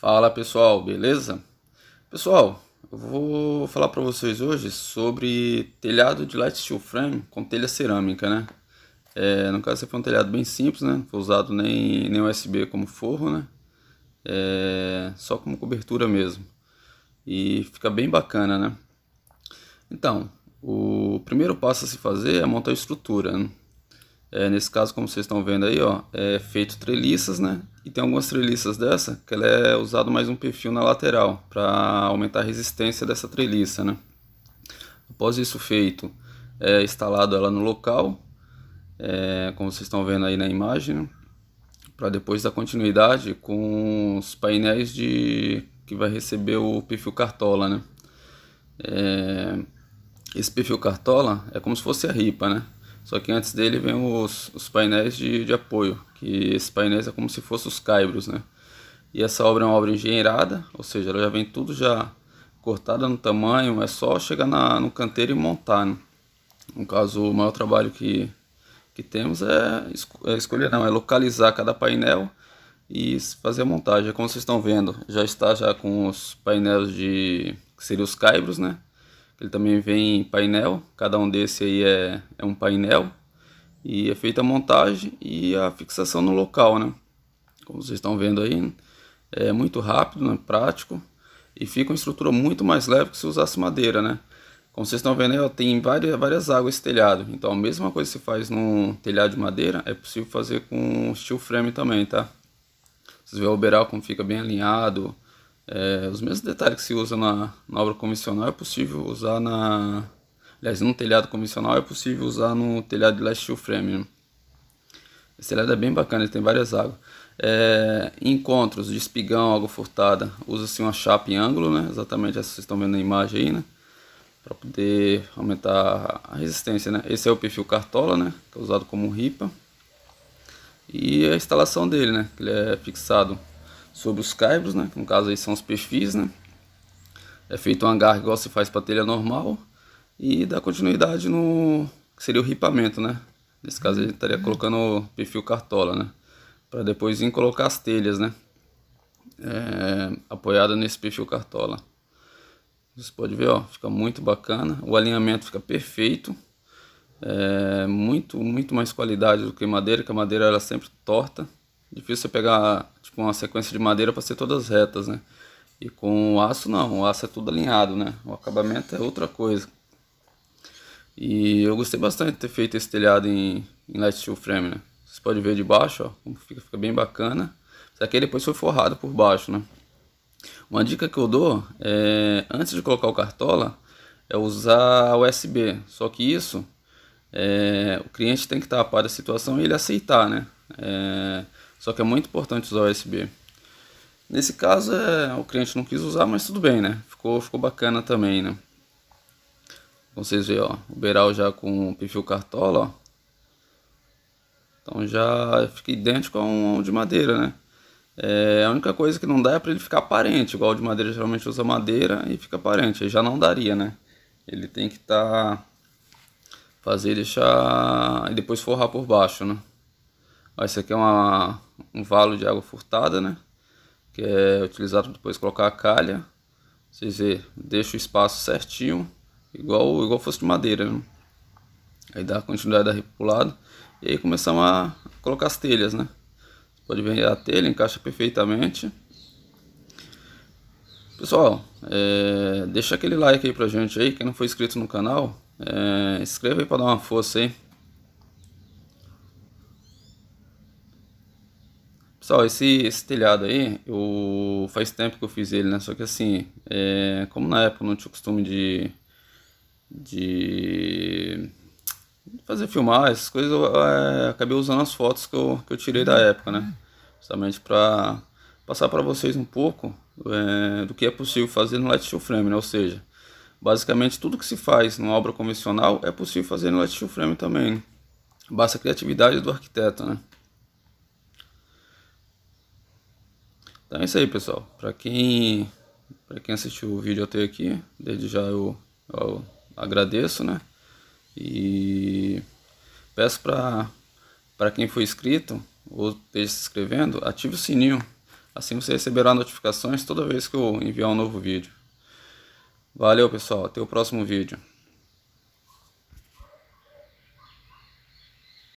Fala pessoal, beleza? Pessoal, eu vou falar para vocês hoje sobre telhado de light steel frame com telha cerâmica, né? É, no caso, foi é um telhado bem simples, né? Não foi usado nem, nem USB como forro, né? É, só como cobertura mesmo. E fica bem bacana, né? Então, o primeiro passo a se fazer é montar a estrutura. Né? É, nesse caso, como vocês estão vendo aí, ó, é feito treliças, né? E tem algumas treliças dessa que ela é usado mais um perfil na lateral para aumentar a resistência dessa treliça, né? Após isso feito, é instalado ela no local, é, como vocês estão vendo aí na imagem, né? para depois dar continuidade com os painéis de que vai receber o perfil cartola, né? É, esse perfil cartola é como se fosse a ripa, né? Só que antes dele vem os, os painéis de, de apoio, que esses painéis é como se fossem os caibros, né? E essa obra é uma obra engenheirada, ou seja, ela já vem tudo já cortada no tamanho, é só chegar na, no canteiro e montar. Né? No caso, o maior trabalho que, que temos é, é escolher, não, é localizar cada painel e fazer a montagem. É como vocês estão vendo, já está já com os painéis de que seriam os caibros, né? Ele também vem em painel, cada um desse aí é, é um painel. E é feita a montagem e a fixação no local, né? Como vocês estão vendo aí, é muito rápido, né? prático. E fica uma estrutura muito mais leve que se usasse madeira, né? Como vocês estão vendo aí, ó, tem várias, várias águas esse telhado. Então a mesma coisa que se faz num telhado de madeira, é possível fazer com steel frame também, tá? Vocês vêem o beral como fica bem alinhado, é, os mesmos detalhes que se usa na, na, obra convencional é possível usar na. Aliás, num telhado convencional é possível usar no telhado de last steel frame. Né? Esse telhado é bem bacana, ele tem várias águas. É, encontros de espigão, água furtada, usa-se uma chapa em ângulo, né? exatamente essa que vocês estão vendo na imagem aí, né? para poder aumentar a resistência. Né? Esse é o perfil cartola, né? que é usado como ripa. E a instalação dele, né? que ele é fixado sobre os caibros, né? no caso aí são os perfis, né? É feito um hangar igual se faz para telha normal e dá continuidade no que seria o ripamento, né? Nesse caso ele estaria uhum. colocando o perfil cartola, né? Para depois vir colocar as telhas, né? É, apoiada nesse perfil cartola. Você pode ver, ó, fica muito bacana. O alinhamento fica perfeito. É, muito, muito mais qualidade do que madeira, que a madeira era sempre torta. Difícil você pegar tipo, uma sequência de madeira para ser todas retas, né? E com o aço não, o aço é tudo alinhado, né? O acabamento é outra coisa. E eu gostei bastante de ter feito esse telhado em, em light steel frame, né? Vocês podem ver de baixo, ó, como fica, fica bem bacana. Só aqui depois foi forrado por baixo, né? Uma dica que eu dou é, antes de colocar o cartola, é usar USB. Só que isso, é, o cliente tem que estar a par da situação e ele aceitar, né? É, só que é muito importante usar o USB. Nesse caso, é, o cliente não quis usar, mas tudo bem, né? Ficou, ficou bacana também, né? Vocês veem, ó, o beiral já com o perfil cartola, ó. Então já fica idêntico a um de madeira, né? É, a única coisa que não dá é para ele ficar aparente, igual o de madeira geralmente usa madeira e fica aparente, aí já não daria, né? Ele tem que estar... Tá fazer deixar e depois forrar por baixo, né? Ó, isso aqui é uma um valo de água furtada, né? Que é utilizado para depois colocar a calha. Vocês vê, deixa o espaço certinho, igual igual fosse de madeira, né? Aí dá continuidade da repulada. E aí começamos a colocar as telhas, né? Você pode ver a telha, encaixa perfeitamente. Pessoal, é, deixa aquele like aí pra gente aí, quem não foi inscrito no canal, é, inscreva aí pra dar uma força aí. Pessoal, esse, esse, telhado aí, eu, faz tempo que eu fiz ele, né? Só que assim, é, como na época eu não tinha costume de, de fazer filmar, essas coisas, eu é, acabei usando as fotos que eu, que eu tirei da época, né? Justamente para passar para vocês um pouco é, do que é possível fazer no Lightsteel Frame, né? Ou seja, basicamente tudo que se faz numa obra convencional é possível fazer no Lightsteel Frame também. Né? Basta a criatividade do arquiteto, né? Então é isso aí, pessoal. Para quem para quem assistiu o vídeo até aqui, desde já eu, eu agradeço, né? E peço para para quem for inscrito ou esteja se inscrevendo, ative o sininho. Assim você receberá notificações toda vez que eu enviar um novo vídeo. Valeu, pessoal. Até o próximo vídeo.